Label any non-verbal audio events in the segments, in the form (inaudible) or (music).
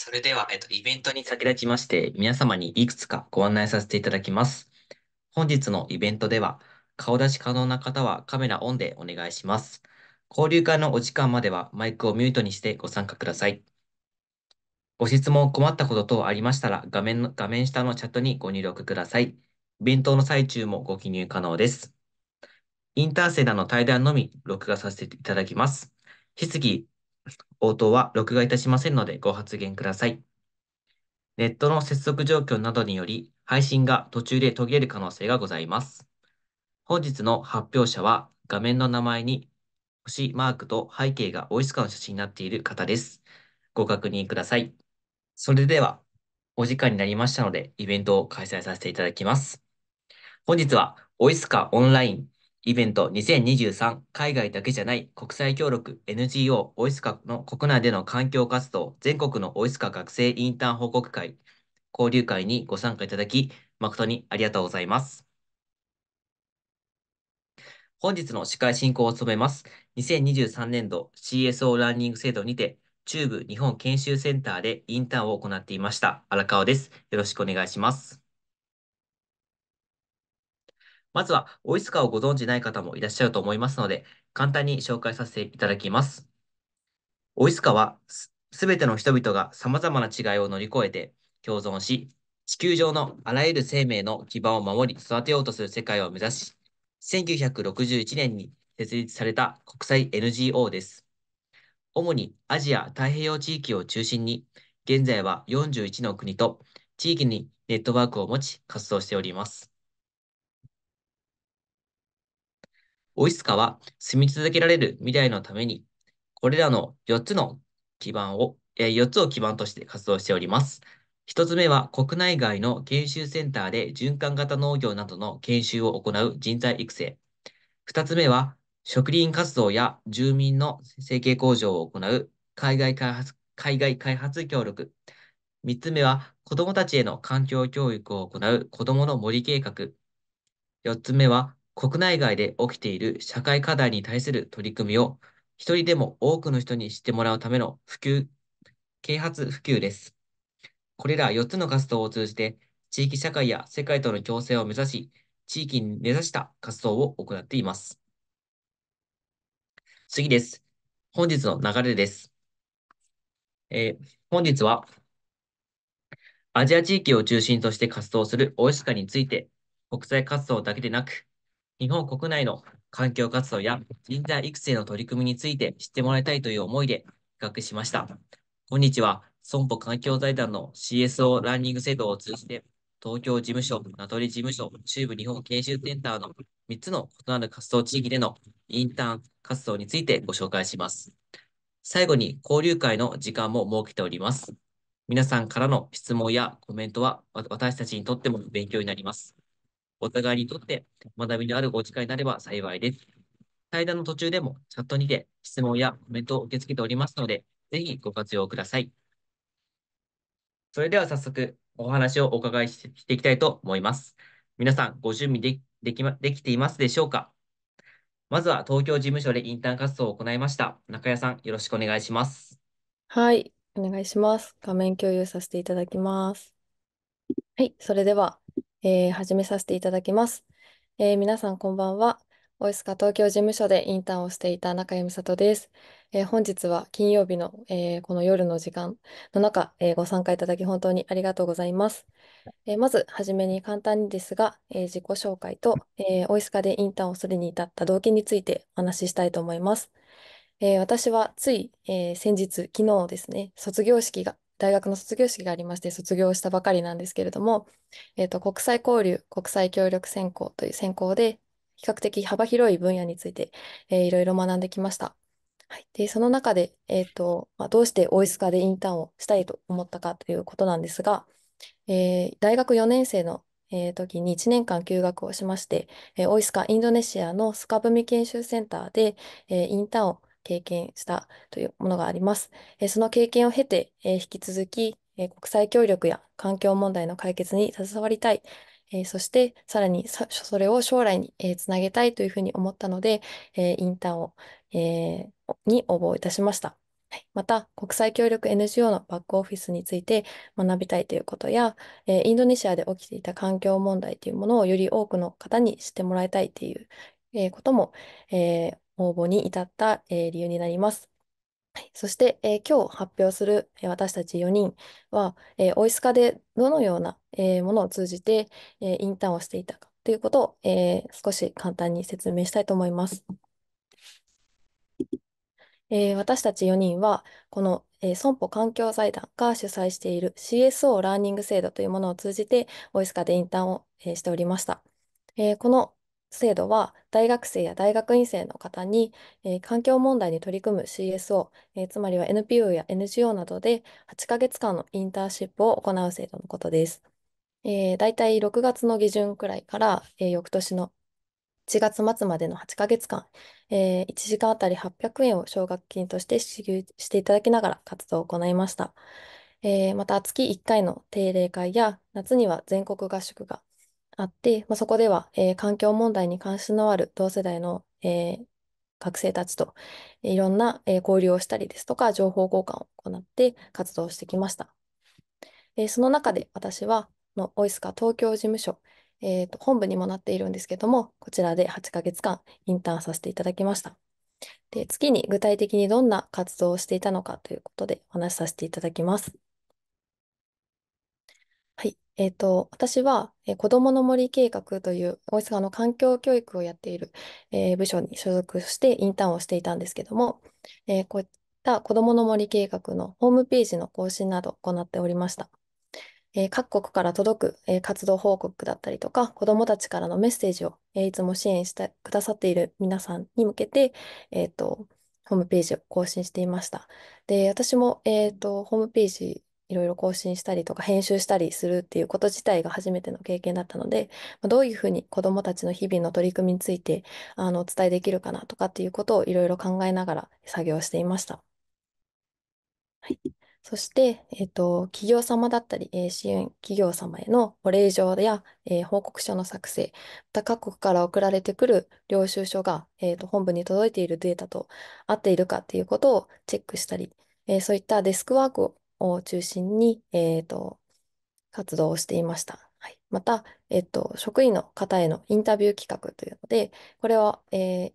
それでは、えっと、イベントに先立ちまして、皆様にいくつかご案内させていただきます。本日のイベントでは、顔出し可能な方はカメラオンでお願いします。交流会のお時間まではマイクをミュートにしてご参加ください。ご質問困ったこと等ありましたら画面の、画面下のチャットにご入力ください。イベントの最中もご記入可能です。インターセダの対談のみ録画させていただきます。質疑応答は録画いたしませんのでご発言ください。ネットの接続状況などにより、配信が途中で途切れる可能性がございます。本日の発表者は、画面の名前に星マークと背景がオイスカの写真になっている方です。ご確認ください。それでは、お時間になりましたので、イベントを開催させていただきます。本日は、オイスカオンラインイベント2023海外だけじゃない国際協力 NGO オイスカの国内での環境活動全国のオイスカ学生インターン報告会交流会にご参加いただき誠にありがとうございます。本日の司会進行を務めます、2023年度 CSO ランニング制度にて、中部日本研修センターでインターンを行っていました、荒川です。よろしくお願いします。まずは、オイスカをご存じない方もいらっしゃると思いますので、簡単に紹介させていただきます。オイスカは、すべての人々が様々な違いを乗り越えて共存し、地球上のあらゆる生命の基盤を守り育てようとする世界を目指し、1961年に設立された国際 NGO です。主にアジア太平洋地域を中心に、現在は41の国と地域にネットワークを持ち活動しております。オイスカは住み続けられる未来のために、これらの4つの基盤を、えー、4つを基盤として活動しております。1つ目は国内外の研修センターで循環型農業などの研修を行う人材育成。2つ目は植林活動や住民の生計向上を行う海外開発海外開発協力。3つ目は子どもたちへの環境教育を行う子どもの森計画。4つ目は国内外で起きている社会課題に対する取り組みを一人でも多くの人に知ってもらうための普及、啓発普及です。これら4つの活動を通じて、地域社会や世界との共生を目指し、地域に根ざした活動を行っています。次です。本日の流れです。えー、本日は、アジア地域を中心として活動するオイシカについて、国際活動だけでなく、日本国内の環境活動や人材育成の取り組みについて知ってもらいたいという思いで企画しました。こんにちは、損保環境財団の CSO ランニング制度を通じて、東京事務所、名取事務所、中部日本研修センターの3つの異なる活動地域でのインターン活動についてご紹介します。最後に交流会の時間も設けております。皆さんからの質問やコメントは私たちにとっても勉強になります。お互いにとって学びのあるお時間になれば幸いです。対談の途中でもチャットにて質問やコメントを受け付けておりますので、ぜひご活用ください。それでは早速お話をお伺いしていきたいと思います。皆さんご準備ででき、ま、できていますでしょうかまずは東京事務所でインターン活動を行いました。中谷さん、よろしくお願いします。はい、お願いします。画面共有させていただきます。はい、それではえー、始めさせていただきます。えー、皆さんこんばんは。オイスカ東京事務所でインターンをしていた中山里です。えー、本日は金曜日の、えー、この夜の時間の中、えー、ご参加いただき本当にありがとうございます。えー、まずはじめに簡単にですが、えー、自己紹介と、えー、オイスカでインターンをするに至った動機についてお話ししたいと思います。えー、私はつい、えー、先日、昨日ですね、卒業式が大学の卒業式がありまして、卒業したばかりなんですけれども、えっと、国際交流、国際協力専攻という専攻で、比較的幅広い分野について、えー、いろいろ学んできました。はい、でその中で、えーとまあ、どうしてオイスカでインターンをしたいと思ったかということなんですが、えー、大学4年生の、えー、時に1年間休学をしまして、えー、オイスカインドネシアのスカブミ研修センターで、えー、インターンを経験したというものがあります。えその経験を経て、え引き続き、え国際協力や環境問題の解決に携わりたい。えそして、さらにそれを将来に、えつなげたいというふうに思ったので、えインターンを、えに応募いたしました。また、国際協力 NGO のバックオフィスについて学びたいということや、えインドネシアで起きていた環境問題というものをより多くの方に知ってもらいたいという、えことも、え応募に至った、えー、理由になります。はい、そして、えー、今日発表する、え私たち4人は、えー、オイスカでどのような、えー、ものを通じて、えー、インターンをしていたかということを、えー、少し簡単に説明したいと思います。えー、私たち4人は、この、えー、損保環境財団が主催している CSO ラーニング制度というものを通じて、オイスカでインターンを、えー、しておりました。えー、この制度は大学生や大学院生の方に、えー環境問題に取り組む CSO、えーつまりは NPO や NGO などで8ヶ月間のインターンシップを行う制度のことです。えー、大体6月の下旬くらいから、えー翌年の1月末までの8ヶ月間、え1時間あたり800円を奨学金として支給していただきながら活動を行いました。えーまた月1回の定例会や夏には全国合宿があって、まあ、そこでは、えー環境問題に関心のある同世代の、えー学生たちとえいろんな、えー交流をしたりですとか、情報交換を行って活動してきました。えーその中で私は、のオイスカ東京事務所、えーと、本部にもなっているんですけども、こちらで8ヶ月間インターンさせていただきました。で、月に具体的にどんな活動をしていたのかということでお話しさせていただきます。えっと、私は、えー子どもの森計画という、大阪の環境教育をやっている、えー部署に所属してインターンをしていたんですけども、えーこういった子どもの森計画のホームページの更新などを行っておりました。えー各国から届く、えー活動報告だったりとか、子どもたちからのメッセージを、えーいつも支援してくださっている皆さんに向けて、えっと、ホームページを更新していました。で、私も、えっと、ホームページいろいろ更新したりとか編集したりするっていうこと自体が初めての経験だったので、どういうふうに子どもたちの日々の取り組みについてあのお伝えできるかなとかっていうことをいろいろ考えながら作業していました。はい、そして、えっと、企業様だったり、えー、支援企業様へのお礼状や、えー、報告書の作成、また各国から送られてくる領収書が、えーと、と本部に届いているデータと合っているかっていうことをチェックしたり、えー、そういったデスクワークをを中心に、えっと、活動をしていました。はい、また、えっと、職員の方へのインタビュー企画というので、これは、えー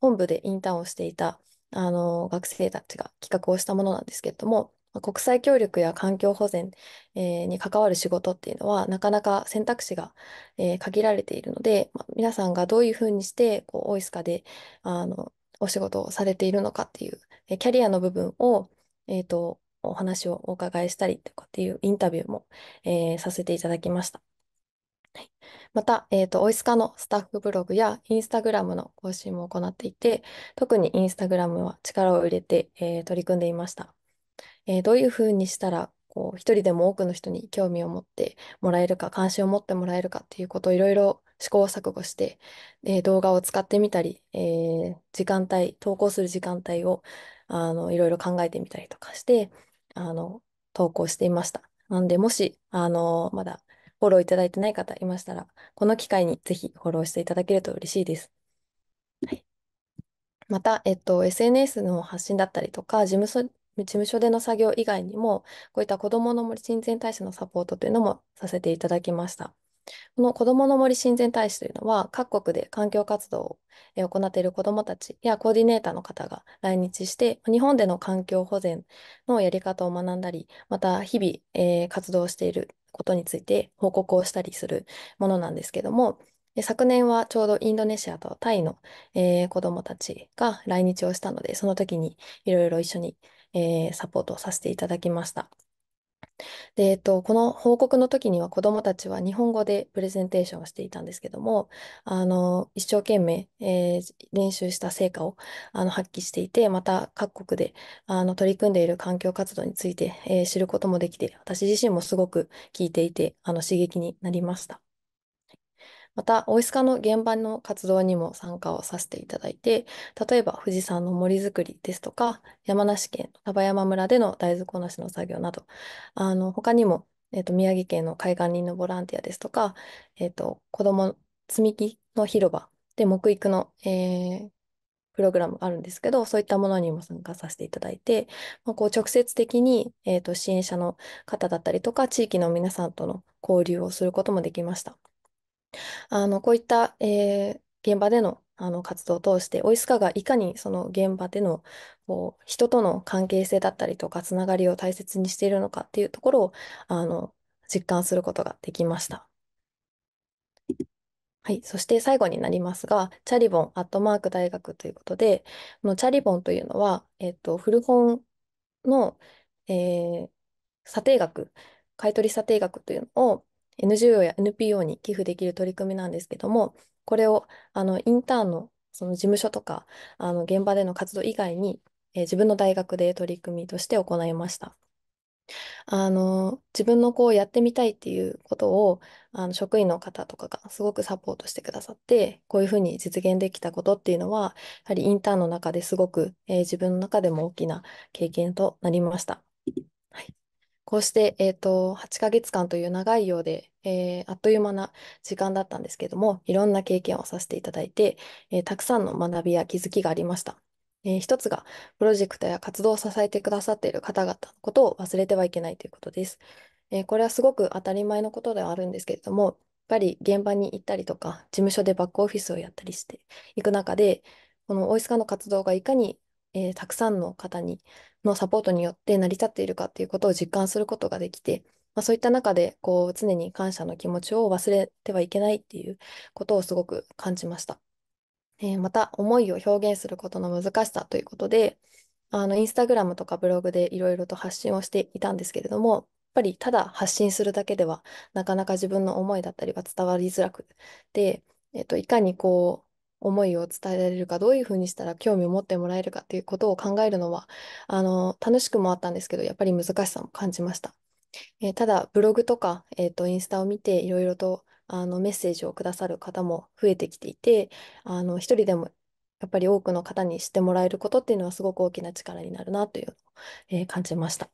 本部でインターンをしていた、あの、学生たちが企画をしたものなんですけれども、国際協力や環境保全、えー、に関わる仕事っていうのは、なかなか選択肢が、えー、限られているので、まあ、皆さんがどういうふうにして、こう、オイスカで、あの、お仕事をされているのかっていう、えー、キャリアの部分を、えっと、お話をお伺いしたりとかっていうインタビューも、えー、させていただきました。はい、また、えー、と、オイスカのスタッフブログやインスタグラムの更新も行っていて、特にインスタグラムは力を入れて、えー、取り組んでいました。えー、どういうふうにしたら、こう、一人でも多くの人に興味を持ってもらえるか、関心を持ってもらえるかっていうことをいろいろ試行錯誤して、えー、動画を使ってみたり、えー、時間帯、投稿する時間帯を、いろいろ考えてみたりとかして、あの、投稿していました。なんで、もし、あの、まだフォローいただいてない方いましたら、この機会にぜひフォローしていただけると嬉しいです。また、えっと、SNS の発信だったりとか、事務所、事務所での作業以外にも、こういった子どもの森親善大使のサポートというのもさせていただきました。この子どもの森親善大使というのは、各国で環境活動を行っている子どもたちやコーディネーターの方が来日して、日本での環境保全のやり方を学んだり、また日々、えー、活動していることについて報告をしたりするものなんですけども、昨年はちょうどインドネシアとタイの、えー、子どもたちが来日をしたので、その時にいろいろ一緒に、えー、サポートをさせていただきました。で、えっと、この報告の時には子どもたちは日本語でプレゼンテーションをしていたんですけども、あの、一生懸命、えー、練習した成果をあの発揮していて、また各国であの取り組んでいる環境活動について、えー、知ることもできて、私自身もすごく聞いていて、あの刺激になりました。また、オイスカの現場の活動にも参加をさせていただいて、例えば富士山の森づくりですとか、山梨県丹山村での大豆こなしの作業など、あの他にも、えーと、宮城県の海岸林のボランティアですとか、えーと、子ども積み木の広場で木育の、えー、プログラムがあるんですけど、そういったものにも参加させていただいて、まあ、こう直接的に、えーと支援者の方だったりとか、地域の皆さんとの交流をすることもできました。あの、こういった、えー現場での、あの活動を通して、オイスカがいかにその現場でのこう人との関係性だったりとか、つながりを大切にしているのかっていうところを、あの、実感することができました。はい。そして最後になりますが、チャリボン、アットマーク大学ということで、このチャリボンというのは、えっと、古本の、えー査定額、買取査定額というのを、NGO や NPO に寄付できる取り組みなんですけども、これをあのインターンのその事務所とかあの現場での活動以外に、えー、自分の大学で取り組みとして行いました。あの自分のこうやってみたいっていうことをあの職員の方とかがすごくサポートしてくださってこういうふうに実現できたことっていうのはやはりインターンの中ですごく、えー、自分の中でも大きな経験となりました。こうして、えっと、8ヶ月間という長いようで、えー、あっという間な時間だったんですけども、いろんな経験をさせていただいて、えー、たくさんの学びや気づきがありました。えー、一つが、プロジェクトや活動を支えてくださっている方々のことを忘れてはいけないということです。えー、これはすごく当たり前のことではあるんですけれども、やっぱり現場に行ったりとか、事務所でバックオフィスをやったりしていく中で、このオイスカの活動がいかに、えー、たくさんの方にのサポートによって成り立っているかっていうことを実感することができて、まあ、そういった中でこう常に感謝の気持ちを忘れてはいけないっていうことをすごく感じました。えー、また思いを表現することの難しさということであのインスタグラムとかブログでいろいろと発信をしていたんですけれどもやっぱりただ発信するだけではなかなか自分の思いだったりが伝わりづらくて、えっと、いかにこう思いを伝えられるか、どういうふうにしたら興味を持ってもらえるかっていうことを考えるのは、あの、楽しくもあったんですけど、やっぱり難しさも感じました。えー、ただ、ブログとか、えっと、インスタを見て、いろいろと、あの、メッセージをくださる方も増えてきていて、あの、一人でも、やっぱり多くの方に知ってもらえることっていうのはすごく大きな力になるなというえー、感じました。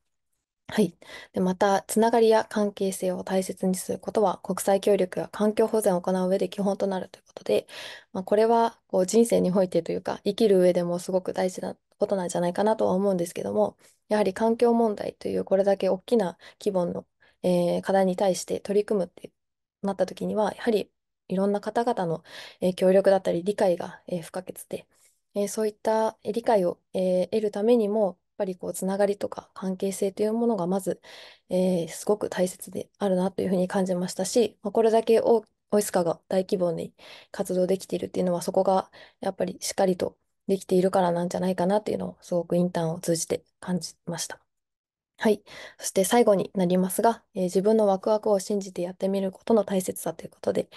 はい。で、また、つながりや関係性を大切にすることは、国際協力や環境保全を行う上で基本となるということで、まあ、これはこう人生においてというか、生きる上でもすごく大事なことなんじゃないかなとは思うんですけども、やはり環境問題というこれだけ大きな規模の、えー課題に対して取り組むってなった時には、やはりいろんな方々の、えー協力だったり理解が、えー不可欠で、えーそういったえ理解を、えー得るためにも、ぱりこうつながりとか関係性というものがまず、えー、すごく大切であるなというふうに感じましたし、まあ、これだけオイスカが大規模に活動できているっていうのはそこがやっぱりしっかりとできているからなんじゃないかなっていうのをすごくインターンを通じて感じました。はい。そして最後になりますが、えー自分のワクワクを信じてやってみることの大切さということで、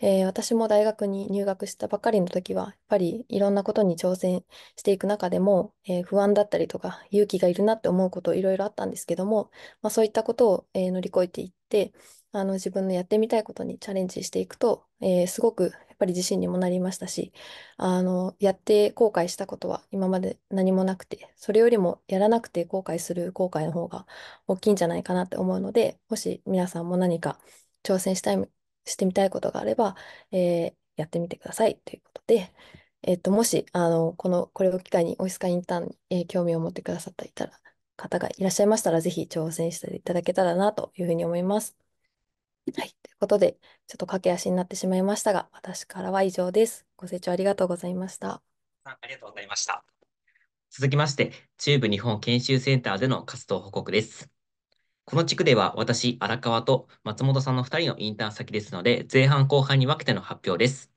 えー私も大学に入学したばかりの時は、やっぱりいろんなことに挑戦していく中でも、えー不安だったりとか勇気がいるなって思うこといろいろあったんですけども、まあ、そういったことを、えー乗り越えていって、あの自分のやってみたいことにチャレンジしていくと、えーすごくぱり自信にもなりましたし、あの、やって後悔したことは今まで何もなくて、それよりもやらなくて後悔する後悔の方が大きいんじゃないかなって思うので、もし皆さんも何か挑戦したい、してみたいことがあれば、えー、やってみてくださいということで、えっ、ー、と、もし、あの、この、これを機会にオフィスカインターンに、えー、興味を持ってくださった方がいらっしゃいましたら、ぜひ挑戦していただけたらなというふうに思います。はい。ということで、ちょっと駆け足になってしまいましたが、私からは以上です。ご清聴ありがとうございました。ありがとうございました。続きまして、中部日本研修センターでの活動報告です。この地区では私、荒川と松本さんの2人のインターン先ですので、前半後半に分けての発表です。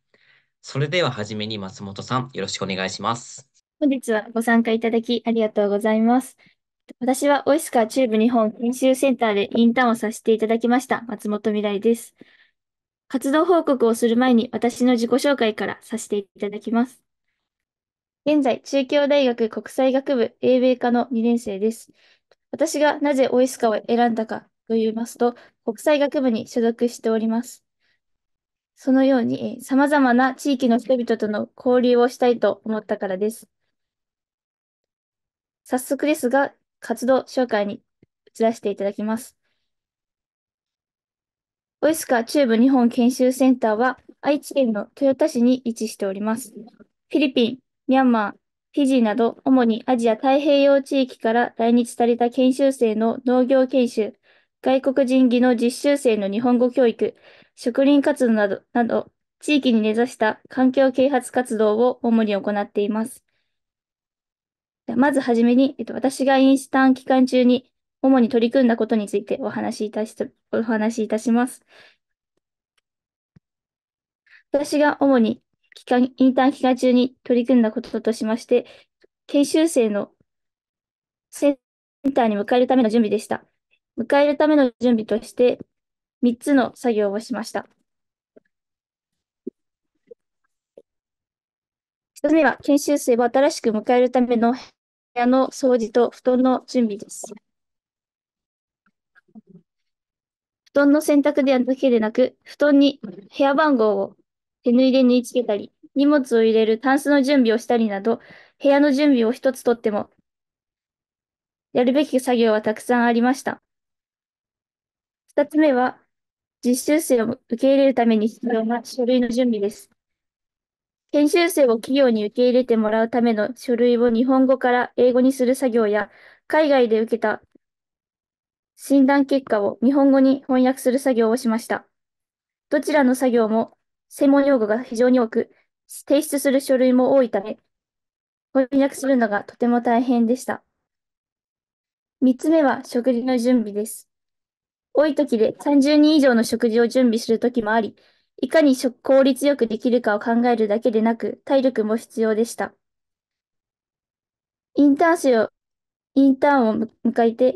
それでは初めに松本さん、よろしくお願いします。本日はご参加いただきありがとうございます。私はオイスカー中部日本研修センターでインターンをさせていただきました、松本未来です。活動報告をする前に私の自己紹介からさせていただきます。現在、中京大学国際学部英米科の2年生です。私がなぜオイスカを選んだかと言いますと、国際学部に所属しております。そのように、さまざまな地域の人々との交流をしたいと思ったからです。早速ですが、活動紹介に移らせていただきます。オイスカ中部日本研修センターは愛知県の豊田市に位置しております。フィリピン、ミャンマー、フィジーなど主にアジア太平洋地域から来日された研修生の農業研修、外国人技能実習生の日本語教育、植林活動など、など地域に根ざした環境啓発活動を主に行っています。まずはじめに、えっと、私がインスタン期間中に主に取り組んだことについてお話しいたし、お話しいたします。私が主に期間、インターン期間中に取り組んだこととしまして、研修生のセンターに迎えるための準備でした。迎えるための準備として、3つの作業をしました。1つ目は研修生を新しく迎えるための部屋の掃除と布団の準備です。布団の洗濯でだけでなく、布団に部屋番号を手縫いで縫い付けたり、荷物を入れるタンスの準備をしたりなど、部屋の準備を一つとっても、やるべき作業はたくさんありました。二つ目は、実習生を受け入れるために必要な書類の準備です。研修生を企業に受け入れてもらうための書類を日本語から英語にする作業や、海外で受けた診断結果を日本語に翻訳する作業をしました。どちらの作業も専門用語が非常に多く、提出する書類も多いため、翻訳するのがとても大変でした。3つ目は食事の準備です。多い時で30人以上の食事を準備する時もあり、いかに効率よくできるかを考えるだけでなく、体力も必要でした。インターン生、インターンを迎えて、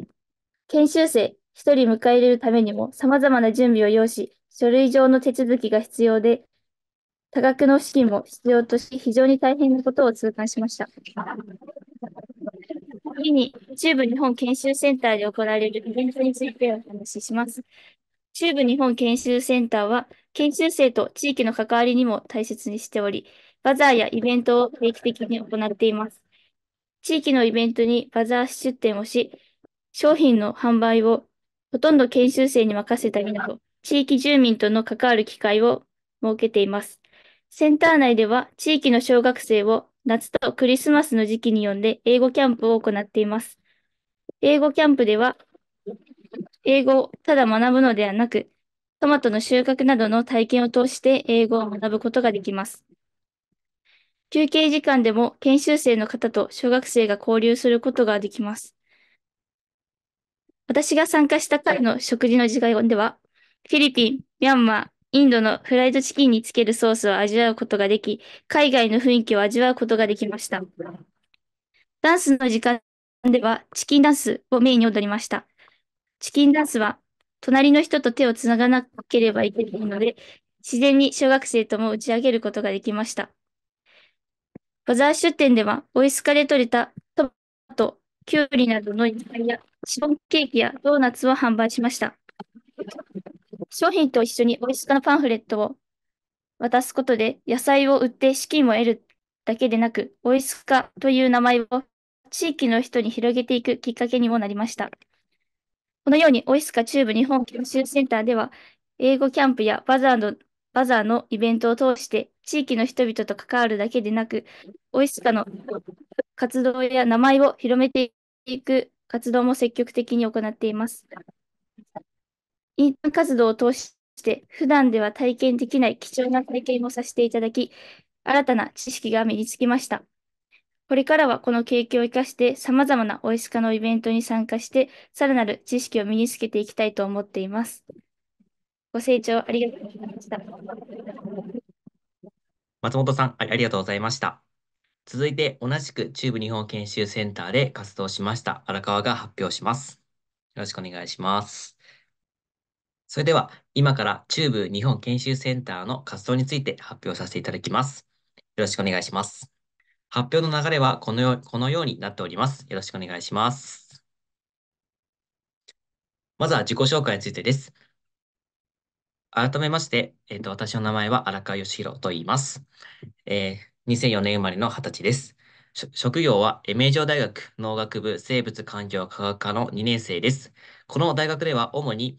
研修生1人迎え入れるためにも様々な準備を要し、書類上の手続きが必要で、多額の資金も必要とし、非常に大変なことを痛感しました。次に、中部日本研修センターで行われるイベントについてお話しします。中部日本研修センターは、研修生と地域の関わりにも大切にしており、バザーやイベントを定期的に行っています。地域のイベントにバザー出店をし、商品の販売をほとんど研修生に任せたりなど、地域住民との関わる機会を設けています。センター内では地域の小学生を夏とクリスマスの時期に呼んで英語キャンプを行っています。英語キャンプでは、英語をただ学ぶのではなく、トマトの収穫などの体験を通して英語を学ぶことができます。休憩時間でも研修生の方と小学生が交流することができます。私が参加した回の食事の時間では、フィリピン、ミャンマー、インドのフライドチキンにつけるソースを味わうことができ、海外の雰囲気を味わうことができました。ダンスの時間ではチキンダンスをメインに踊りました。チキンダンスは隣の人と手をつながなければいけないので、自然に小学生とも打ち上げることができました。バザー出店では、オイスカで採れたトマト、キュウリなどの野菜や、シフォンケーキやドーナツを販売しました。商品と一緒にオイスカのパンフレットを渡すことで、野菜を売って資金を得るだけでなく、オイスカという名前を地域の人に広げていくきっかけにもなりました。このように、オイスカ中部日本研修センターでは、英語キャンプやバザーのバザーのイベントを通して、地域の人々と関わるだけでなく、オイスカの活動や名前を広めていく活動も積極的に行っています。インターン活動を通して、普段では体験できない貴重な体験をさせていただき、新たな知識が身につきました。これからはこの経験を生かして、様々なオイスかのイベントに参加して、さらなる知識を身につけていきたいと思っています。ご清聴ありがとうございました。松本さん、ありがとうございました。続いて、同じく中部日本研修センターで活動しました荒川が発表します。よろしくお願いします。それでは、今から中部日本研修センターの活動について発表させていただきます。よろしくお願いします。発表の流れはこのよこのようになっております。よろしくお願いします。まずは自己紹介についてです。改めまして、えーと、私の名前は荒川義弘と言います。えー、2004年生まれの20歳です。職業は、名城大学農学部生物環境科学科の2年生です。この大学では主に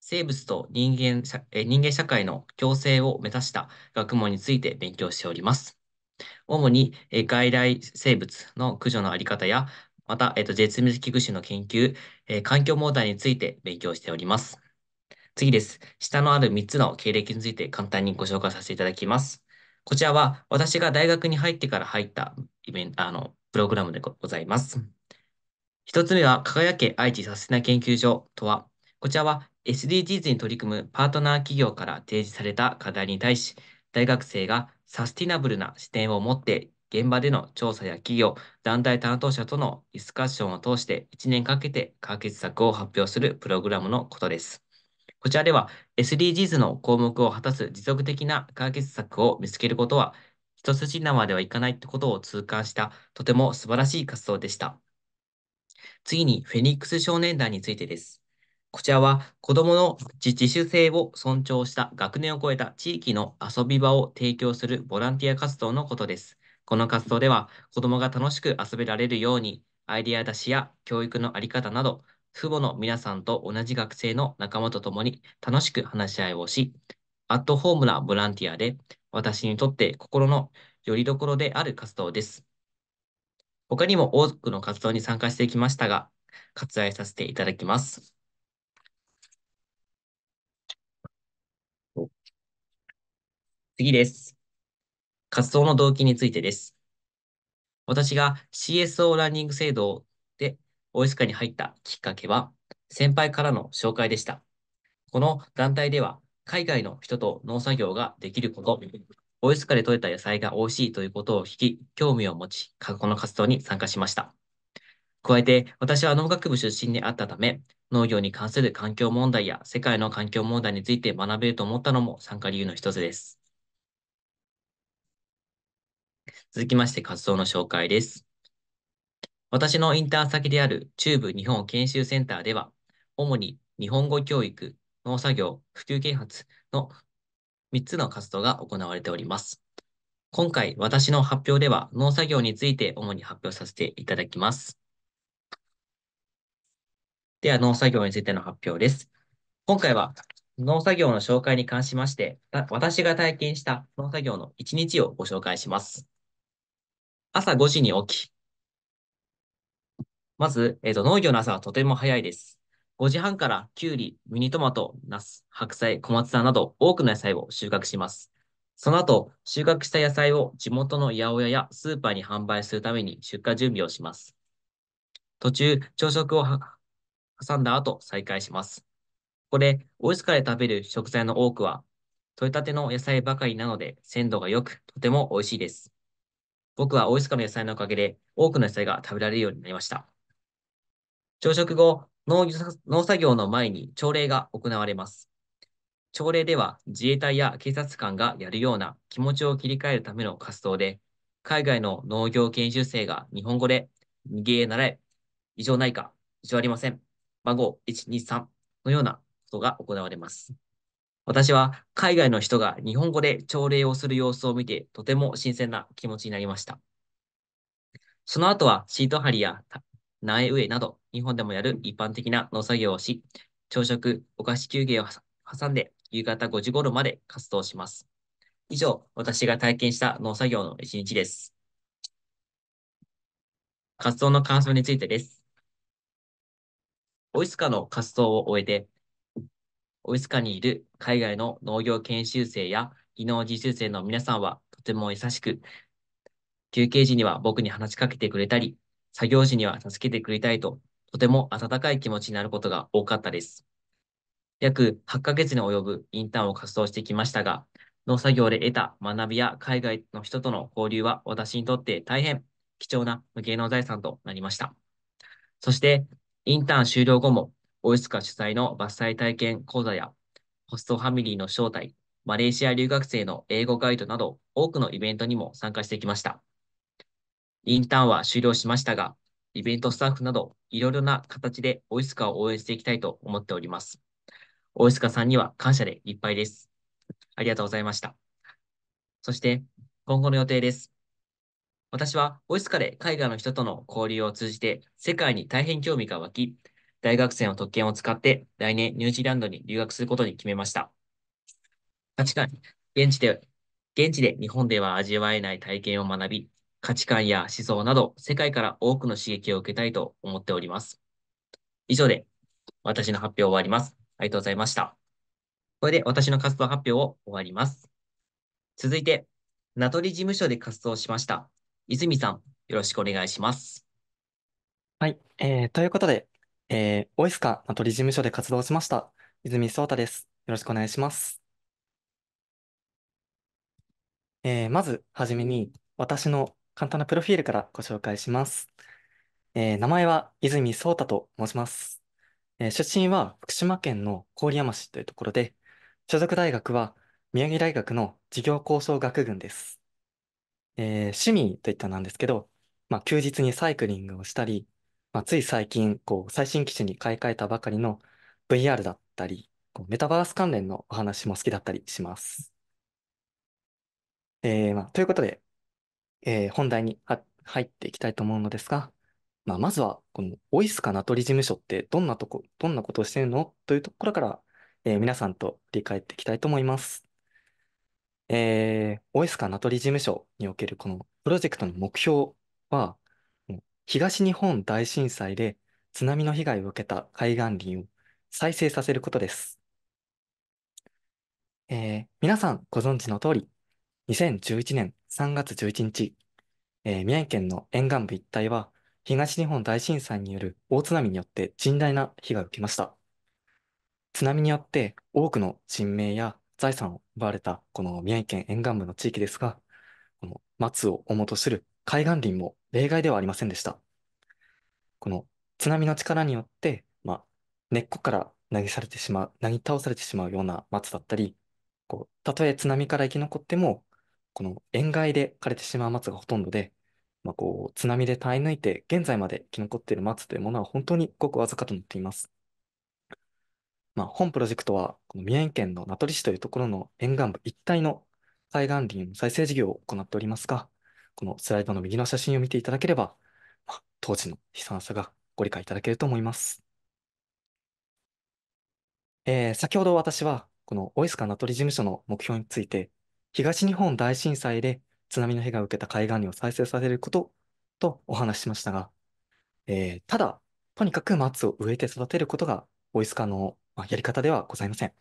生物と人間社人間社会の共生を目指した学問について勉強しております。主に、え外来生物の駆除のあり方や、また、えーと、絶滅危惧種の研究、えー、環境問題について勉強しております。次です。下のある3つの経歴について簡単にご紹介させていただきます。こちらは私が大学に入ってから入ったイベント、あの、プログラムでございます。1つ目は、輝け愛知サステナ研究所とは、こちらは SDGs に取り組むパートナー企業から提示された課題に対し、大学生がサスティナブルな視点を持って現場での調査や企業、団体担当者とのディスカッションを通して1年かけて解決策を発表するプログラムのことです。こちらでは SDGs の項目を果たす持続的な解決策を見つけることは一筋縄ではいかないってことを痛感したとても素晴らしい活動でした。次にフェニックス少年団についてです。こちらは子どもの自主性を尊重した学年を超えた地域の遊び場を提供するボランティア活動のことです。この活動では子どもが楽しく遊べられるようにアイデア出しや教育の在り方など父母の皆さんと同じ学生の仲間と共に楽しく話し合いをし、アットホームなボランティアで私にとって心の拠り所である活動です。他にも多くの活動に参加してきましたが、割愛させていただきます。次です。活動の動機についてです。私が CSO ランニング制度でオイスカに入ったきっかけは、先輩からの紹介でした。この団体では、海外の人と農作業ができること、オイスカで採れた野菜が美味しいということを聞き、興味を持ち、過去の活動に参加しました。加えて、私は農学部出身であったため、農業に関する環境問題や世界の環境問題について学べると思ったのも参加理由の一つです。続きまして活動の紹介です。私のインターン先である中部日本研修センターでは、主に日本語教育、農作業、普及啓発の3つの活動が行われております。今回、私の発表では農作業について主に発表させていただきます。では、農作業についての発表です。今回は農作業の紹介に関しまして、私が体験した農作業の1日をご紹介します。朝5時に起き。まず、えっ、ー、と、農業の朝はとても早いです。5時半からきゅうり、ミニトマト、ナス、白菜、小松菜など多くの野菜を収穫します。その後、収穫した野菜を地元の八百屋やスーパーに販売するために出荷準備をします。途中、朝食を挟んだ後、再開します。これ、おいしく食べる食材の多くは、取れたての野菜ばかりなので鮮度が良く、とても美味しいです。僕は大塚の野菜のおかげで多くの野菜が食べられるようになりました。朝食後、農農作業の前に朝礼が行われます。朝礼では自衛隊や警察官がやるような気持ちを切り替えるための活動で、海外の農業研修生が日本語で、逃げ習え、異常ないか、異常ありません、孫1、2、3のようなことが行われます。私は海外の人が日本語で朝礼をする様子を見て、とても新鮮な気持ちになりました。その後はシート張りや苗植えなど、日本でもやる一般的な農作業をし、朝食、お菓子休憩を挟んで、夕方5時頃まで活動します。以上、私が体験した農作業の一日です。活動の感想についてです。オイスカの活動を終えて、オフスにいる海外の農業研修生や技能実習生の皆さんはとても優しく、休憩時には僕に話しかけてくれたり、作業時には助けてくれたりと、とても温かい気持ちになることが多かったです。約8ヶ月に及ぶインターンを活動してきましたが、農作業で得た学びや海外の人との交流は私にとって大変貴重な無形の財産となりました。そして、インターン終了後も大塚主催の伐採体験講座や、ホストファミリーの招待、マレーシア留学生の英語ガイドなど、多くのイベントにも参加してきました。インターンは終了しましたが、イベントスタッフなど、いろいろな形でオイスカを応援していきたいと思っております。オイスカさんには感謝でいっぱいです。ありがとうございました。そして、今後の予定です。私はオイスカで海外の人との交流を通じて世界に大変興味が湧き、大学生の特権を使って来年ニュージーランドに留学することに決めました。価値観、現地で、現地で日本では味わえない体験を学び、価値観や思想など世界から多くの刺激を受けたいと思っております。以上で私の発表を終わります。ありがとうございました。これで私の活動発表を終わります。続いて、名取事務所で活動しました。泉さん、よろしくお願いします。はい、えー、ということで、えー、オイスカ名取事務所で活動しました。泉聡太です。よろしくお願いします。えー、まず、はじめに、私の簡単なプロフィールからご紹介します。えー、名前は泉聡太と申します。えー、出身は福島県の郡山市というところで、所属大学は宮城大学の事業構想学群です。えー、趣味といったなんですけど、まあ、休日にサイクリングをしたり、まあ、つい最近、こう、最新機種に買い替えたばかりの VR だったり、こうメタバース関連のお話も好きだったりします。えーまあ、ということで、えー本題に入っていきたいと思うのですが、まあ、まずは、このオイスカ名取事務所ってどんなとこ、どんなことをしてるのというところから、えー皆さんと振り返っていきたいと思います。えー、オイスカ名取事務所におけるこのプロジェクトの目標は、東日本大震災で津波の被害を受けた海岸林を再生させることです。えー、皆さんご存知の通り、2011年3月11日、えー、宮城県の沿岸部一帯は東日本大震災による大津波によって甚大な被害を受けました。津波によって多くの人命や財産を奪われたこの宮城県沿岸部の地域ですが、この松を主とする海岸林も例外ではありませんでした。この津波の力によって、まあ、根っこから投げされてしまう、なぎ倒されてしまうような松だったり、こう、たとえ津波から生き残っても、この塩害で枯れてしまう松がほとんどで、まあ、こう、津波で耐え抜いて、現在まで生き残っている松というものは本当にごくわずかとなっています。まあ、本プロジェクトは、この宮城県の名取市というところの沿岸部一帯の海岸林再生事業を行っておりますが、このスライドの右の写真を見ていただければ、まあ、当時の悲惨さがご理解いただけると思います。えー、先ほど私は、このオイスカ名取事務所の目標について、東日本大震災で津波の被害を受けた海岸林を再生させることとお話ししましたが、えー、ただ、とにかく松を植えて育てることがオイスカのやり方ではございません。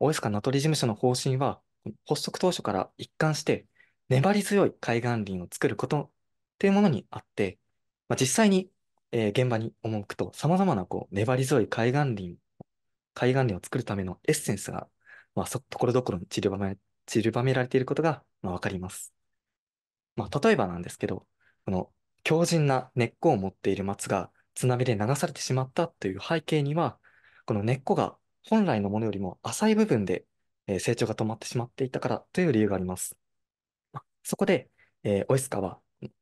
オイスカ名取事務所の方針は、発足当初から一貫して粘り強い海岸林を作ることっていうものにあって、まあ、実際に、えー、現場に赴くと、様々なこう粘り強い海岸林、海岸林を作るためのエッセンスが、まあ、そ、ところどころに散りばめ、散りばめられていることが、まあ、わかります。まあ、例えばなんですけど、この強靭な根っこを持っている松が津波で流されてしまったという背景には、この根っこが本来のものよりも浅い部分で成長が止まってしまっていたからという理由があります。そこで、えー、オイスカは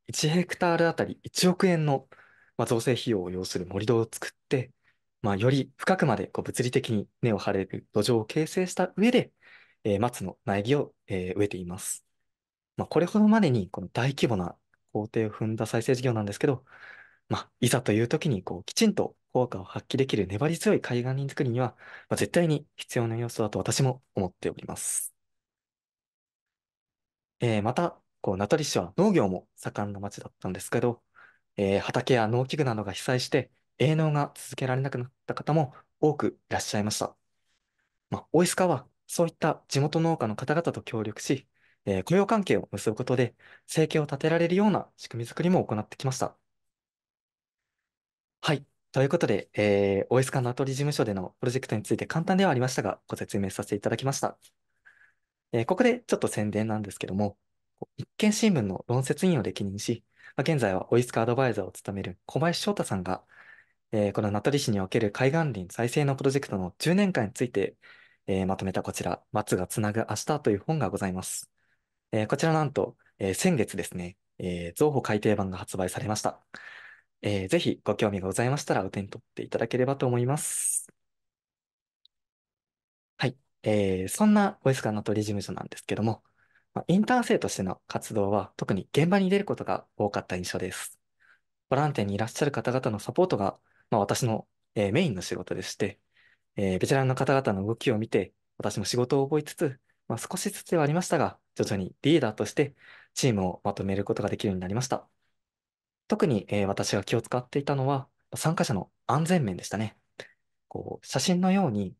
1ヘクタールあたり1億円の、まあ、造成費用を要する盛り土を作って、まあ、より深くまでこう物理的に根を張れる土壌を形成した上で、えー、松の苗木を、えー、植えています。まあ、これほどまでにこの大規模な工程を踏んだ再生事業なんですけど、まあ、いざという時にこうきちんと効果を発揮できる粘り強い海岸林作りには、まあ、絶対に必要な要素だと私も思っております。えー、また、こう、名取市は農業も盛んな町だったんですけど、えー、畑や農機具などが被災して、営農が続けられなくなった方も多くいらっしゃいました。まあ、オイスカは、そういった地元農家の方々と協力し、えー、雇用関係を結ぶことで、生計を立てられるような仕組みづくりも行ってきました。はい。ということで、えー、オイスカ名取事務所でのプロジェクトについて簡単ではありましたが、ご説明させていただきました。えー、ここでちょっと宣伝なんですけども、一見新聞の論説委員を歴任し、まあ、現在はオイスカアドバイザーを務める小林翔太さんが、えー、この名取市における海岸林再生のプロジェクトの10年間について、えー、まとめたこちら、松がつなぐ明日という本がございます。えー、こちらなんと、えー、先月ですね、えー、造法改訂版が発売されました。えー、ぜひご興味がございましたらお手に取っていただければと思います。えー、そんなボイスカーの取り事務所なんですけども、まあ、インターン生としての活動は特に現場に出ることが多かった印象です。ボランティアにいらっしゃる方々のサポートが、まあ、私の、えー、メインの仕事でして、えー、ベテランの方々の動きを見て、私も仕事を覚えつつ、まあ、少しずつではありましたが、徐々にリーダーとしてチームをまとめることができるようになりました。特に、えー、私が気を使っていたのは、参加者の安全面でしたね。こう写真のように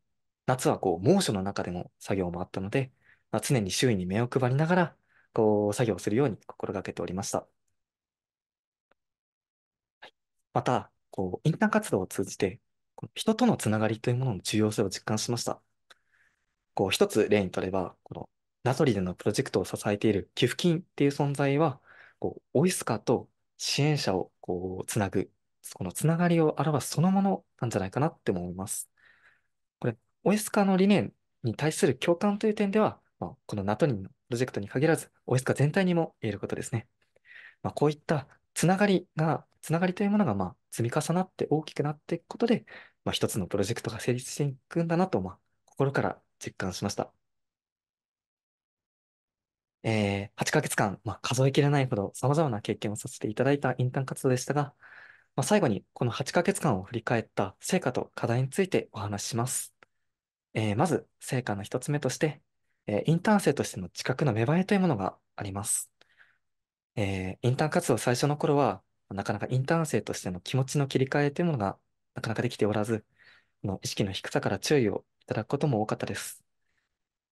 夏はこう猛暑の中でも作業もあったので、まあ、常に周囲に目を配りながら、こう作業するように心がけておりました。はい、また、こうインターン活動を通じて、人とのつながりというものの重要性を実感しました。こう一つ例にとれば、この名取でのプロジェクトを支えている寄付金っていう存在は、こうオイスカと支援者をこうつなぐ、このつながりを表すそのものなんじゃないかなって思います。OS 化の理念に対する共感という点では、まあ、この NATO のプロジェクトに限らず、OS 化全体にも言えることですね。まあ、こういったつながりが、つながりというものがまあ積み重なって大きくなっていくことで、まあ、一つのプロジェクトが成立していくんだなと、まあ、心から実感しました。えー、8ヶ月間、まあ、数えきれないほど様々な経験をさせていただいたインターン活動でしたが、まあ、最後にこの8ヶ月間を振り返った成果と課題についてお話しします。えー、まず成果の一つ目として、えー、インターン生としての自覚の芽生えというものがあります。えー、インターン活動最初の頃は、なかなかインターン生としての気持ちの切り替えというものがなかなかできておらず、の意識の低さから注意をいただくことも多かったです。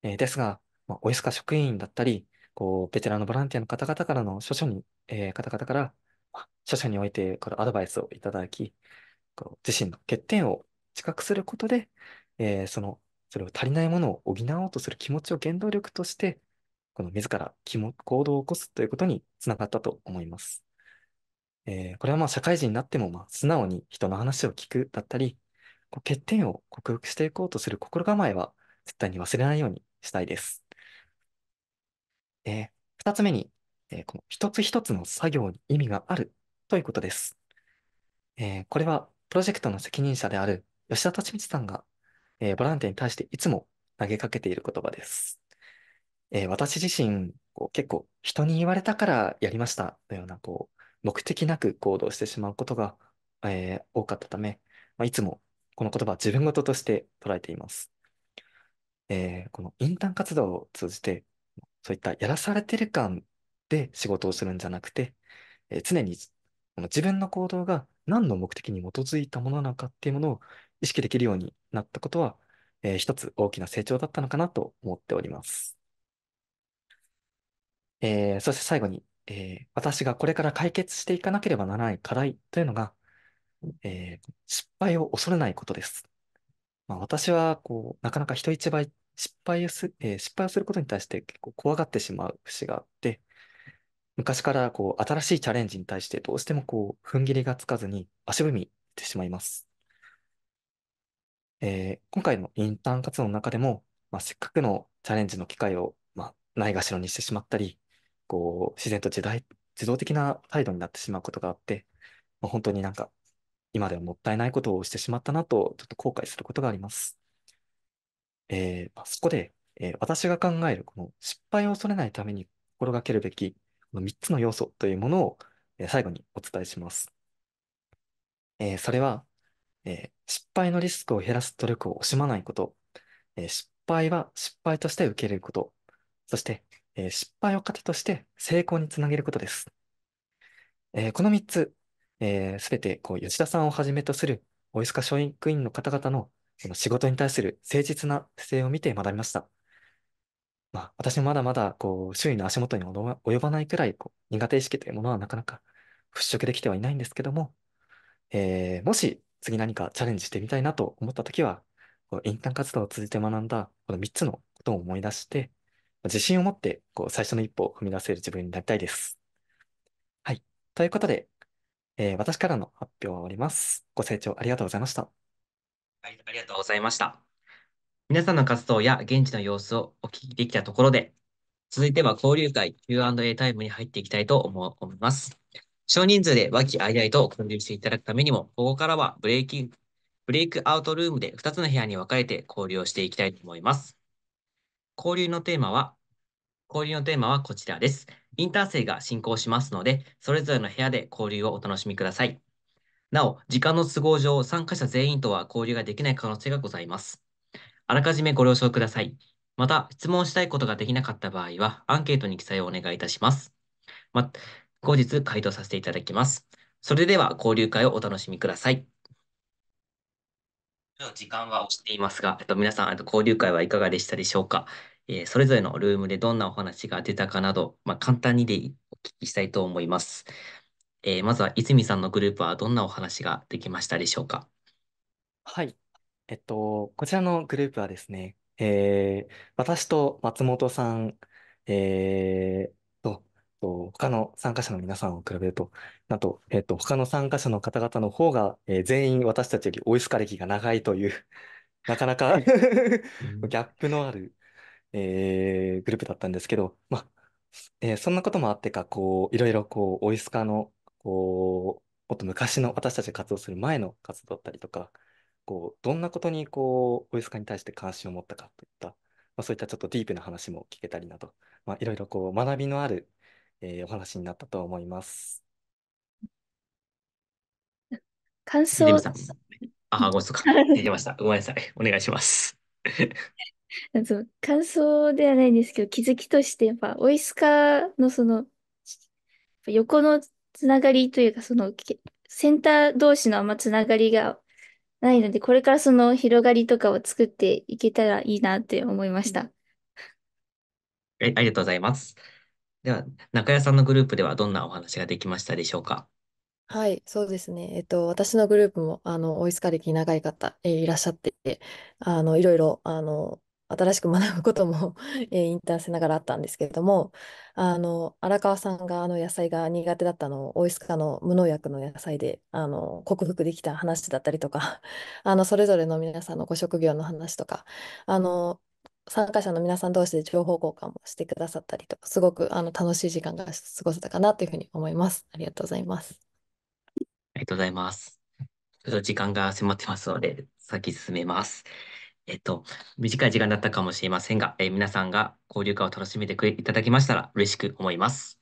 えー、ですが、まあ、おいすか職員だったり、こう、ベテランのボランティアの方々からの諸書に、えー、方々から、まあ、諸書においてこのアドバイスをいただき、こう自身の欠点を自覚することで、えー、そのそれを足りないものを補おうとする気持ちを原動力として、この自ら行動を起こすということにつながったと思います。えー、これはまあ社会人になってもまあ素直に人の話を聞くだったり、こう欠点を克服していこうとする心構えは絶対に忘れないようにしたいです。で、二つ目に、えー、この一つ一つの作業に意味があるということです。えー、これはプロジェクトの責任者である吉田達道さんがえー、ボランティアに対していつも投げかけている言葉です。えー、私自身、こう結構人に言われたからやりましたのような、こう、目的なく行動してしまうことが、えー、多かったため、まあ、いつもこの言葉は自分事として捉えています。えー、このインターン活動を通じて、そういったやらされてる感で仕事をするんじゃなくて、えー、常にこの自分の行動が何の目的に基づいたものなのかっていうものを意識できるようになったことは、えー、一つ大きな成長だったのかなと思っております。えー、そして最後に、えー、私がこれから解決していかなければならない課題というのが、えー、失敗を恐れないことです。まあ、私はこうなかなか人一倍失敗をす、えー、失敗をすることに対して結構怖がってしまう節があって、昔からこう新しいチャレンジに対してどうしてもこう踏ん切りがつかずに足踏みしてしまいます。えー、今回のインターン活動の中でも、まあ、せっかくのチャレンジの機会を、まあ、ないがしろにしてしまったり、こう、自然と時代、自動的な態度になってしまうことがあって、まあ、本当になんか、今ではもったいないことをしてしまったなと、ちょっと後悔することがあります。えー、まあ、そこで、えー、私が考える、この失敗を恐れないために心がけるべき、この3つの要素というものを、えー、最後にお伝えします。えー、それは、え失敗のリスクを減らす努力を惜しまないこと、え失敗は失敗として受け入れること、そして、え失敗を糧として成功につなげることです。えこの3つ、す、えー、べ、てこう吉田さんをはじめとする大塚小育員の方々のその仕事に対する誠実な姿勢を見て学びました。まあ、私もまだまだこう周囲の足元に及ばないくらいこう苦手意識というものはなかなか払拭できてはいないんですけども、えー、もし次何かチャレンジしてみたいなと思った時は、このインターン活動を通じて学んだこの3つのことを思い出して、自信を持ってこう最初の一歩を踏み出せる自分になりたいです。はい。ということで、えー、私からの発表は終わります。ご清聴ありがとうございました。はい、ありがとうございました。皆さんの活動や現地の様子をお聞きできたところで、続いては交流会 Q&A タイムに入っていきたいと思います。少人数で和気あいあいと交流していただくためにも、ここからはブレイキブレイクアウトルームで2つの部屋に分かれて交流をしていきたいと思います。交流のテーマは、交流のテーマはこちらです。インターン生が進行しますので、それぞれの部屋で交流をお楽しみください。なお、時間の都合上、参加者全員とは交流ができない可能性がございます。あらかじめご了承ください。また、質問したいことができなかった場合は、アンケートに記載をお願いいたします。ま、後日回答させていただきます。それでは交流会をお楽しみください。時間は押していますが、えっと、皆さん、えっと、交流会はいかがでしたでしょうか、えそれぞれのルームでどんなお話が出たかなど、まあ、簡単にでお聞きしたいと思います。えー、まずは、泉さんのグループはどんなお話ができましたでしょうかはい。えっと、こちらのグループはですね、えー、私と松本さん、えー、と、他の参加者の皆さんを比べると、なんと、えっと、他の参加者の方々の方が、えー、全員私たちよりオイスカ歴が長いという、(laughs) なかなか (laughs) ギャップのある、えー、グループだったんですけど、まあ、えー、そんなこともあってか、こう、いろいろこう、オイスカの、こう、もっと昔の私たちが活動する前の活動だったりとか、こう、どんなことにこう、オイスカに対して関心を持ったかといった、まあ、そういったちょっとディープな話も聞けたりなど、まあ、いろいろこう、学びのあるえーお話になったと思います。感想、さん。あ、ごめんなさい。出 (laughs) てました。ごめんなさい。お願いします。(laughs) そと感想ではないんですけど、気づきとしてやっぱオイスカーのその横のつながりというか、そのけセンター同士のあんまつながりがないので、これからその広がりとかを作っていけたらいいなって思いました。はい、ありがとうございます。では、中谷さんのグループではどんなお話ができましたでしょうか。はい、そうですね。えっと、私のグループも、あの、おいつ歴長い方、えーいらっしゃって、あの、いろいろ、あの、新しく学ぶことも、(laughs) えーインターンしながらあったんですけれども、あの、荒川さんが、あの、野菜が苦手だったのを、オイスカの無農薬の野菜で、あの、克服できた話だったりとか、(laughs) あの、それぞれの皆さんのご職業の話とか、あの、参加者の皆さん同士で情報交換もしてくださったりとすごくあの楽しい時間が過ごせたかなというふうに思います。ありがとうございます。ありがとうございます。ちょっと時間が迫ってますので、先進めます。えっと、短い時間だったかもしれませんが、えー、皆さんが交流会を楽しめてくれいただきましたら嬉しく思います。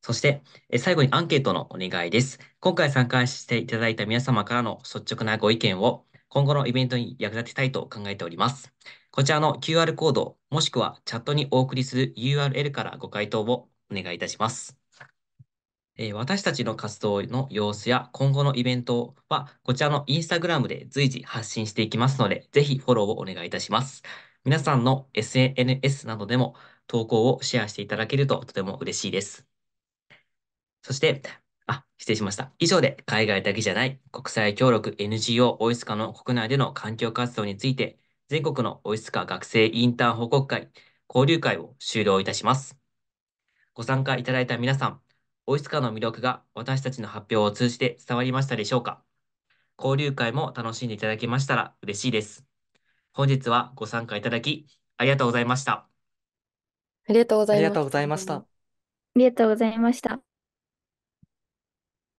そして、えー、最後にアンケートのお願いです。今回参加していただいた皆様からの率直なご意見を今後のイベントに役立てたいと考えております。こちらの QR コード、もしくはチャットにお送りする URL からご回答をお願いいたします。えー、私たちの活動の様子や今後のイベントは、こちらの Instagram で随時発信していきますので、ぜひフォローをお願いいたします。皆さんの SNS などでも投稿をシェアしていただけるととても嬉しいです。そして、あ、失礼しました。以上で、海外だけじゃない国際協力 NGO オイスカの国内での環境活動について、全国のオイスカ学生インターン報告会、交流会を終了いたします。ご参加いただいた皆さん、オイスカの魅力が私たちの発表を通じて伝わりましたでしょうか交流会も楽しんでいただけましたら嬉しいです。本日はご参加いただき、ありがとうございました。ありがとうございました。ありがとうございました。ありがとうございました。